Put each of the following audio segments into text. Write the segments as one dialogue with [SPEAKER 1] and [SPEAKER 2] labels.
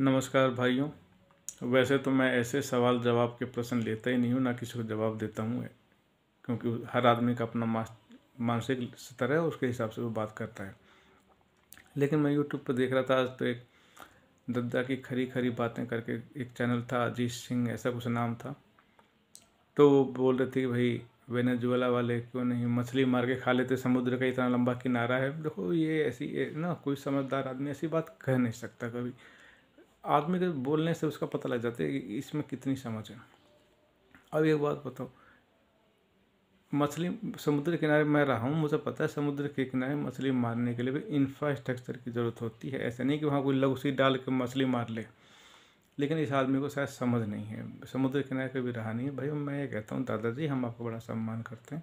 [SPEAKER 1] नमस्कार भाइयों वैसे तो मैं ऐसे सवाल जवाब के प्रश्न लेता ही नहीं हूँ ना किसी को जवाब देता हूँ क्योंकि हर आदमी का अपना मानसिक स्तर है उसके हिसाब से वो बात करता है लेकिन मैं यूट्यूब पर देख रहा था आज तो एक दद्दा की खरी खरी बातें करके एक चैनल था अजीत सिंह ऐसा कुछ नाम था तो वो बोल रहे थे कि भाई वेनेजुएला वाले क्यों नहीं मछली मार के खा लेते समुद्र का इतना लंबा किनारा है देखो ये ऐसी ना कोई समझदार आदमी ऐसी बात कह नहीं सकता कभी आदमी के बोलने से उसका पता लग जाता है कि इसमें कितनी समझ है अब एक बात बताओ मछली समुद्र किनारे मैं रहा हूँ मुझे पता है समुद्र के किनारे मछली मारने के लिए भी इंफ्रास्ट्रक्चर की ज़रूरत होती है ऐसा नहीं कि वहाँ कोई लग डाल के मछली मार ले लेकिन इस आदमी को शायद समझ नहीं है समुद्र किनारे कभी रहा नहीं है भाई मैं ये कहता हूँ दादाजी हम आपको बड़ा सम्मान करते हैं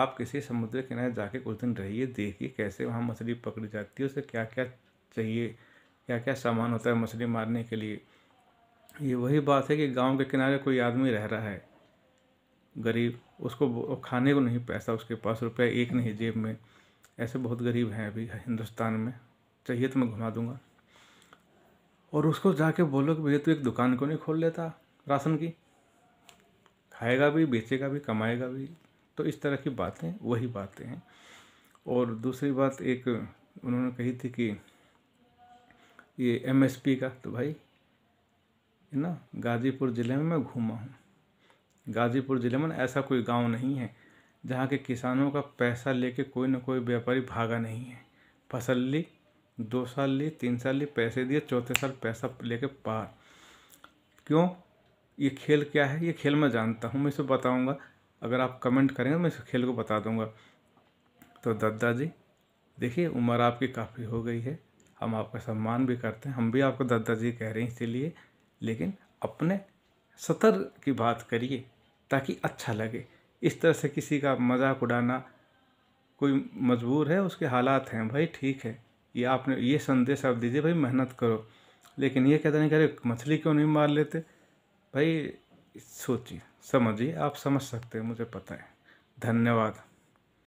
[SPEAKER 1] आप किसी समुद्र किनारे जाके कुछ दिन रहिए देखिए कैसे वहाँ मछली पकड़ी जाती है उसे क्या क्या चाहिए क्या क्या सामान होता है मछली मारने के लिए ये वही बात है कि गांव के किनारे कोई आदमी रह रहा है गरीब उसको खाने को नहीं पैसा उसके पास रुपया एक नहीं जेब में ऐसे बहुत गरीब हैं अभी हिंदुस्तान में चाहिए तो मैं घुमा दूंगा और उसको जाके बोलो कि भैया तू एक दुकान क्यों नहीं खोल लेता राशन की खाएगा भी बेचेगा भी कमाएगा भी तो इस तरह की बातें वही बातें हैं और दूसरी बात एक उन्होंने कही थी कि ये एमएसपी का तो भाई है ना गाजीपुर ज़िले में मैं घूमा हूँ गाजीपुर ज़िले में ऐसा कोई गांव नहीं है जहाँ के किसानों का पैसा लेके कोई ना कोई व्यापारी भागा नहीं है फसल ली दो साल ली तीन साल ली पैसे दिए चौथे साल पैसा लेके पार क्यों ये खेल क्या है ये खेल मैं जानता हूँ मैं इसे बताऊँगा अगर आप कमेंट करेंगे मैं इस खेल को बता दूँगा तो दद्दा जी देखिए उम्र आपकी काफ़ी हो गई है हम आपका सम्मान भी करते हैं हम भी आपको दादा जी कह रहे हैं इसीलिए लेकिन अपने सतर की बात करिए ताकि अच्छा लगे इस तरह से किसी का मजाक उड़ाना कोई मजबूर है उसके हालात हैं भाई ठीक है ये आपने ये संदेश आप दीजिए भाई मेहनत करो लेकिन ये कहते नहीं कह रहे मछली क्यों नहीं मार लेते भाई सोचिए समझिए आप समझ सकते हैं मुझे पता है धन्यवाद